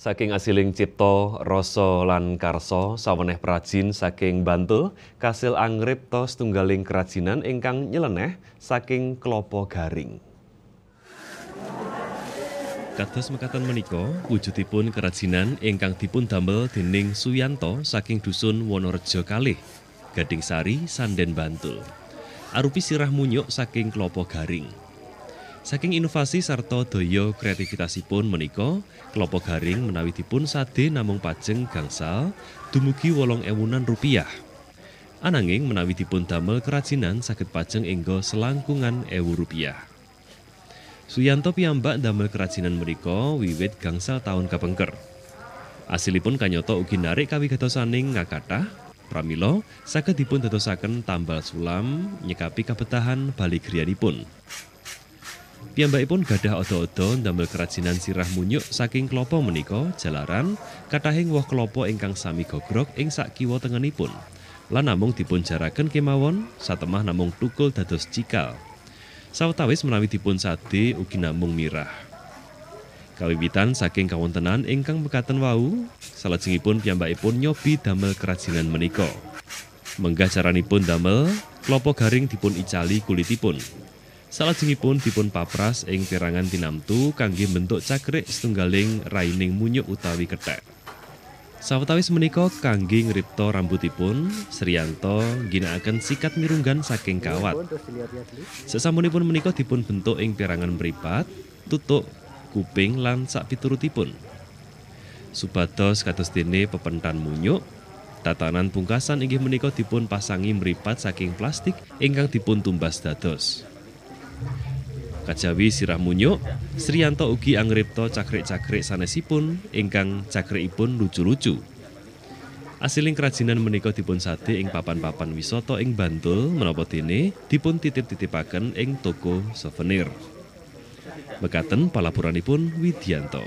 saking asiling cipto rasa lan karsa saweneh prajin saking bantul kasil angripto setunggaling kerajinan ingkang nyeleneh saking klopo garing Kados mekaten menika wujudipun kerajinan ingkang dipun damel dening Suyanto saking dusun Wonorejo kalih Gading Sari Sanden Bantul arupi sirah munyuk saking klopo garing Saking inovasi Sarto daya kreativitasipun menika, kelompok garing menawi dipun sade namung pajeng gangsal dumugi wolong ewunan rupiah. Ananging menawi dipun damel kerajinan sakit pajeng enggo selangkungan ewu rupiah. Suyanto piyambak damel kerajinan meniko wiwit gangsal tahun kapengker. Asilipun kanyoto ugi narik gatosaning ngakata, Pramilo sakit dipun tetosaken tambal sulam nyekapi kabetahan bali pun pun gadah odo-odo ndamel kerajinan sirah munyuk saking klopo meniko, jalaran kataheng woh klopo ingkang sami gogrok ing sak kiwa tengenipun. Lan namung dipun jaraken kemawon satemah namung tukul dados cikal. Sawetawis menawi dipun sade ugi namung mirah. Kawiwitan saking kawontenan ingkang mekaten wau, salajengipun piyambakipun nyobi damel kerajinan menika. Menggah caranipun damel, klopo garing dipun icali kulitipun. Salajengipun dipun papras ing perangan tinamtu kangge bentuk cakrik setunggaling raining munyuk utawi kethek. Sawetawis menika kangge ngripta rambutipun, gina ginakaken sikat mirunggan saking kawat. Sesampunipun menika dipun bentuk ing pirangan mripat, tutuk, kuping lan sak piturutipun. Subatos kados dene pepentan munyuk, tatanan pungkasan inggih menika dipun pasangi mripat saking plastik ingkang dipun tumbas dados kajawi sirah munyuk Srianto ugi angripto cakrik-cakrik sanesipun ingkang cakrikipun lucu-lucu Asiling kerajinan menika dipun sate ing papan-papan wisoto ing Bantul menapa dene dipun titip-titipaken ing toko souvenir. Mekaten palapuranipun Widianto.